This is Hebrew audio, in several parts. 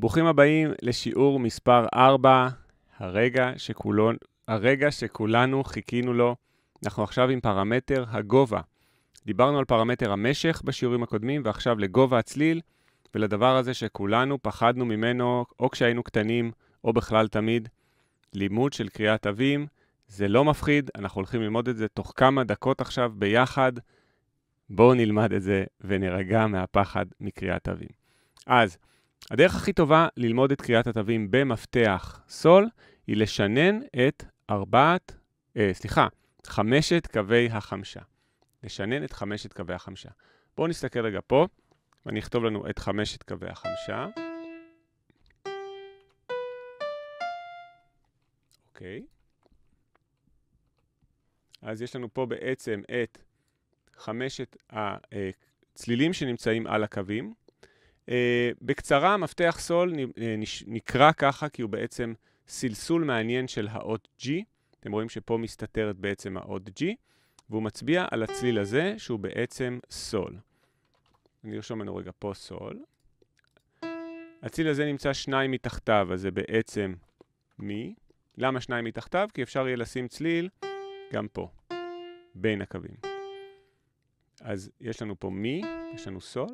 ברוכים הבאים לשיעור מספר 4, הרגע, שכולו, הרגע שכולנו חיכינו לו. אנחנו עכשיו עם פרמטר הגובה. דיברנו על פרמטר המשך בשיעורים הקודמים, ועכשיו לגובה הצליל, ולדבר הזה שכולנו פחדנו ממנו, או כשהיינו קטנים, או בכלל תמיד. לימוד של קריאת תווים, זה לא מפחיד, אנחנו הולכים ללמוד את זה תוך כמה דקות עכשיו ביחד. בואו נלמד את זה ונירגע מהפחד מקריאת תווים. אז, הדרך הכי טובה ללמוד את קריאת התווים במפתח סול היא לשנן את ארבעת, אה, סליחה, חמשת קווי החמשה. לשנן את חמשת קווי החמשה. בואו נסתכל רגע פה, ואני אכתוב לנו את חמשת קווי החמשה. אוקיי. אז יש לנו פה בעצם את חמשת הצלילים אה, שנמצאים על הקווים. אה, בקצרה, מפתח סול אה, נקרא ככה כי הוא בעצם סלסול מעניין של האות G. אתם רואים שפה מסתתרת בעצם האות G, והוא מצביע על הצליל הזה שהוא בעצם סול. אני ארשום ממנו רגע פה סול. הצליל הזה נמצא שניים מתחתיו, אז זה בעצם מי. למה שניים מתחתיו? כי אפשר יהיה לשים צליל גם פה, בין הקווים. אז יש לנו פה מי, יש לנו סול.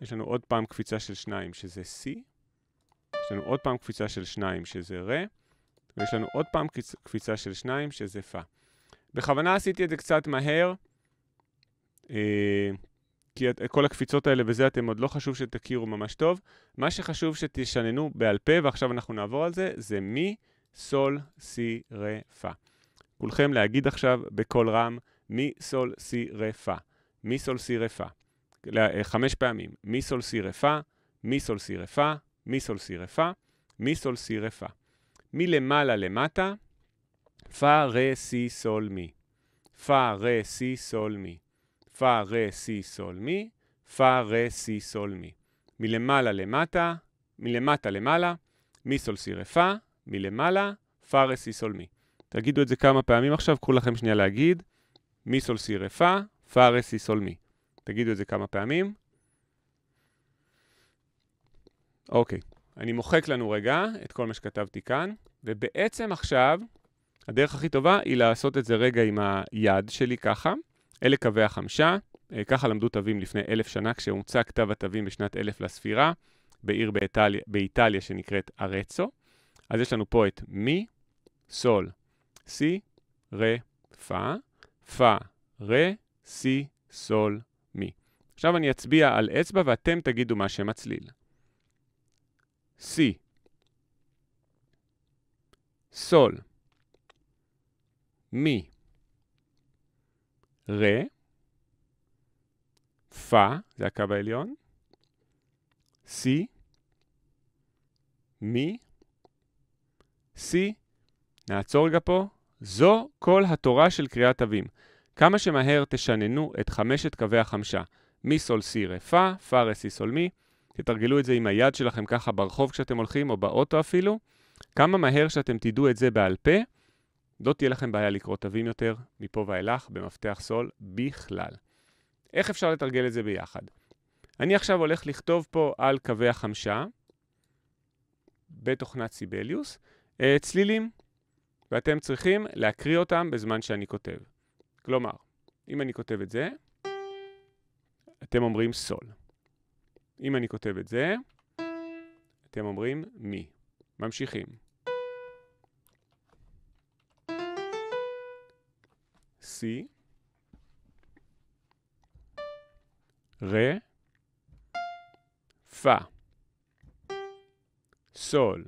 יש לנו עוד פעם קפיצה של שניים שזה C, יש לנו עוד פעם קפיצה של שניים שזה רה, ויש לנו עוד פעם קפיצה של שניים שזה פא. בכוונה עשיתי את זה קצת מהר, אה, כי את כל הקפיצות האלה וזה אתם עוד לא חשוב שתכירו ממש טוב. מה שחשוב שתשננו בעל פה, ועכשיו אנחנו נעבור על זה, זה מי, סול, סי, רה, פא. כולכם להגיד עכשיו בקול רם, מי, סול, סי, רה, פא. מי, סול, סי, רה, פא. אה, חמש פעמים, מי סול סי רפה, סול סי רפה, סול סי רפה, סול סי רפה. מלמעלה למטה, פא רה סי סול מי. פא רה סי סול מי. פא רה סי סול מי. פא רה סי סול מי. מלמעלה למטה, מלמטה למעלה, מי סול סי רפה, מלמעלה, פא רה סי סול מי. תגידו את זה כמה פעמים עכשיו, קחו לכם שנייה להגיד, מי סול סי רפה, פא רה סי סול מי. תגידו את זה כמה פעמים. אוקיי, אני מוחק לנו רגע את כל מה שכתבתי כאן, ובעצם עכשיו הדרך הכי טובה היא לעשות את זה רגע עם היד שלי ככה. אלה קווי החמשה, אה, ככה למדו תווים לפני אלף שנה כשהומצא כתב התווים בשנת אלף לספירה, בעיר באיטליה, באיטליה שנקראת ארצו. אז יש לנו פה את מי, סול, סי, רה, פא, פא, רה, סי, סול, עכשיו אני אצביע על אצבע ואתם תגידו מה שם הצליל. C סול מי רה פא, זה הקו העליון, C. מי C. נעצור רגע פה. זו כל התורה של קריאת תווים. כמה שמהר תשננו את חמשת קווי החמשה. מי סול סי רה פא, פא רה סי סול מי. תתרגלו את זה עם היד שלכם ככה ברחוב כשאתם הולכים, או באוטו אפילו. כמה מהר שאתם תדעו את זה בעל פה, לא תהיה לכם בעיה לקרוא תווים יותר, מפה ואילך, במפתח סול, בכלל. איך אפשר לתרגל את זה ביחד? אני עכשיו הולך לכתוב פה על קווי החמשה, בתוכנת סיבליוס, אה, צלילים, ואתם צריכים להקריא אותם בזמן שאני כותב. כלומר, אם אני כותב את זה, אתם אומרים סול. אם אני כותב את זה, אתם אומרים מי. ממשיכים. סי, רה, פה, סול,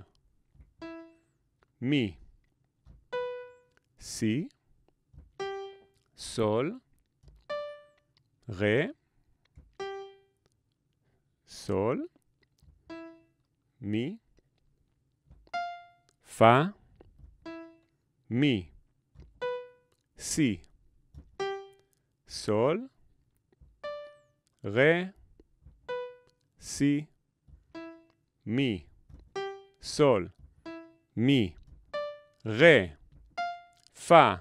מי, סי, סול, רה, סול, מי, פא, מי, סי, סול, רה, סי, מי, סול, מי, רה, פא,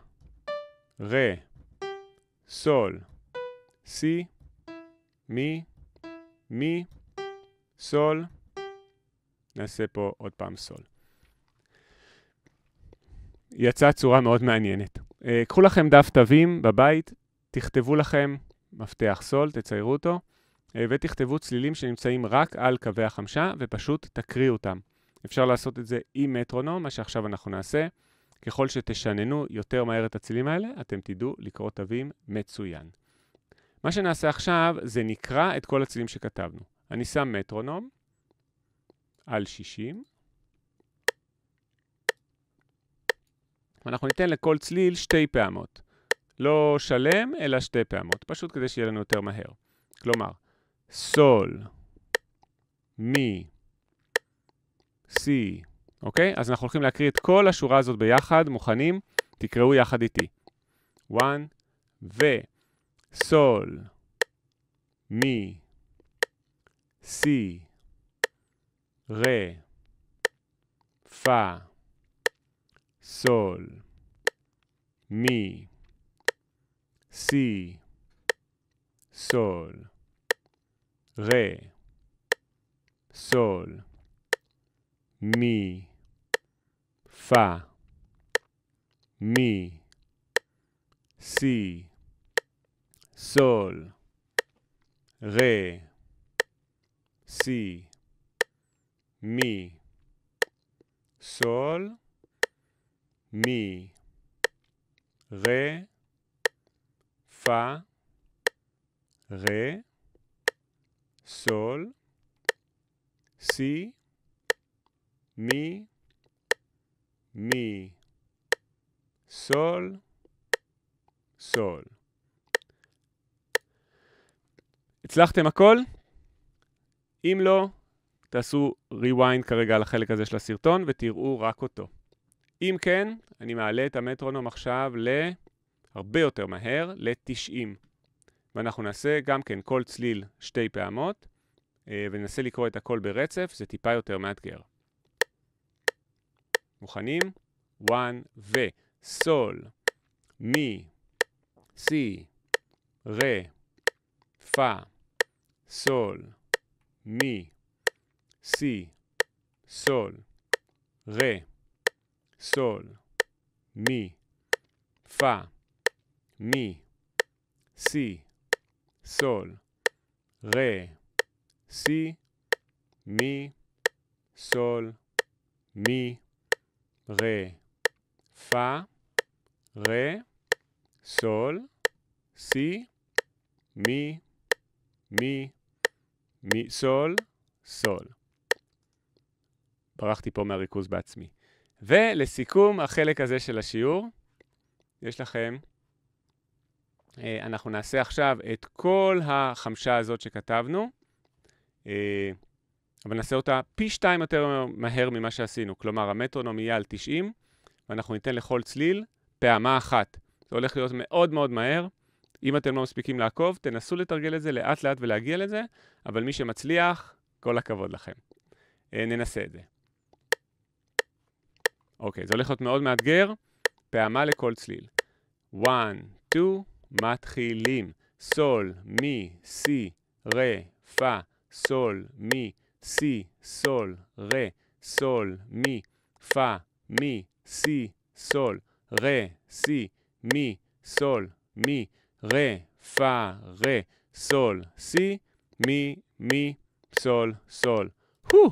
רה, סול, סי, מי, מי, סול, נעשה פה עוד פעם סול. יצאה צורה מאוד מעניינת. אה, קחו לכם דף תווים בבית, תכתבו לכם מפתח סול, תציירו אותו, אה, ותכתבו צלילים שנמצאים רק על קווי החמשה, ופשוט תקריאו אותם. אפשר לעשות את זה עם מטרונום, מה שעכשיו אנחנו נעשה. ככל שתשננו יותר מהר את הצלילים האלה, אתם תדעו לקרוא תווים מצוין. מה שנעשה עכשיו זה נקרא את כל הצלילים שכתבנו. אני שם מטרונום על 60. ואנחנו ניתן לכל צליל שתי פעמות. לא שלם, אלא שתי פעמות, פשוט כדי שיהיה לנו יותר מהר. כלומר, סול, מי, סי, אוקיי? אז אנחנו הולכים להקריא את כל השורה הזאת ביחד, מוכנים? תקראו יחד איתי. 1 ו סול מי si, ré, fa, sol, mi, si, sol, ré, sol, mi, fa, mi, si, sol, ré, סי, מי, סול, מי, רה, פא, רה, סול, סי, מי, מי, סול, סול. הצלחתם הכל? אם לא, תעשו rewind כרגע על החלק הזה של הסרטון ותראו רק אותו. אם כן, אני מעלה את המטרונום עכשיו להרבה יותר מהר, ל-90. ואנחנו נעשה גם כן כל צליל שתי פעמות, אה, וננסה לקרוא את הכל ברצף, זה טיפה יותר מאתגר. מוכנים? 1 ו... סול, מי, סי, רה, פא, סול. mi, si, sol, re, sol, mi, fa, mi, si, sol, re, si, mi, sol, mi, re, fa, re, sol, si, mi, mi, מי סול, סול. ברחתי פה מהריכוז בעצמי. ולסיכום החלק הזה של השיעור, יש לכם, אה, אנחנו נעשה עכשיו את כל החמשה הזאת שכתבנו, אה, אבל נעשה אותה פי שתיים יותר מהר ממה שעשינו. כלומר, המטרונום יהיה על 90, ואנחנו ניתן לכל צליל פעמה אחת. זה הולך להיות מאוד מאוד מהר. אם אתם לא מספיקים לעקוב, תנסו לתרגל את זה לאט לאט ולהגיע לזה, אבל מי שמצליח, כל הכבוד לכם. אה, ננסה את זה. אוקיי, זה הולך להיות מאוד מאתגר, פעמה לכל צליל. 1, 2, מתחילים. סול, מי, סי, רה, פא, סול, מי, סי, סול, רה, סול, מי, פא, מי, סי, סול, רה, סי, מי, סול, מי, רה, פא, רה, סול, סי, מי, מי, סול, סול. הו!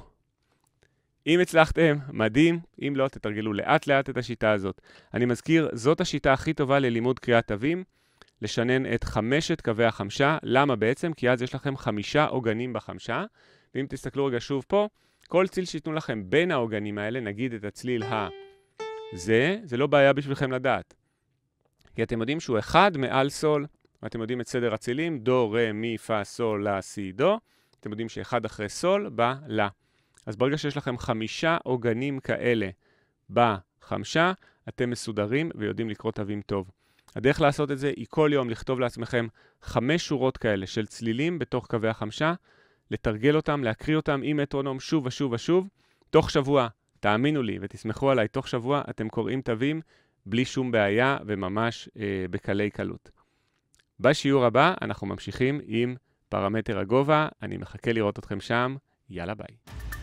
אם הצלחתם, מדהים, אם לא, תתרגלו לאט לאט את השיטה הזאת. אני מזכיר, זאת השיטה הכי טובה ללימוד קריאת תווים, לשנן את חמשת קווי החמשה. למה בעצם? כי אז יש לכם חמישה עוגנים בחמשה, ואם תסתכלו רגע שוב פה, כל ציל שייתנו לכם בין העוגנים האלה, נגיד את הצליל ה... זה, זה לא בעיה בשבילכם לדעת. כי אתם יודעים שהוא אחד מעל סול, ואתם יודעים את סדר הצילים, דו, רה, מי, פה, סול, לה, סי, דו. אתם יודעים שאחד אחרי סול בא לה. אז ברגע שיש לכם חמישה עוגנים כאלה בחמשה, אתם מסודרים ויודעים לקרוא תווים טוב. הדרך לעשות את זה היא כל יום לכתוב לעצמכם חמש שורות כאלה של צלילים בתוך קווי החמשה, לתרגל אותם, להקריא אותם עם מטרונום שוב ושוב ושוב. תוך שבוע, תאמינו לי ותסמכו עליי, תוך שבוע אתם קוראים תווים בלי שום בעיה וממש אה, בקלי קלות. בשיעור הבא אנחנו ממשיכים עם פרמטר הגובה, אני מחכה לראות אתכם שם, יאללה ביי.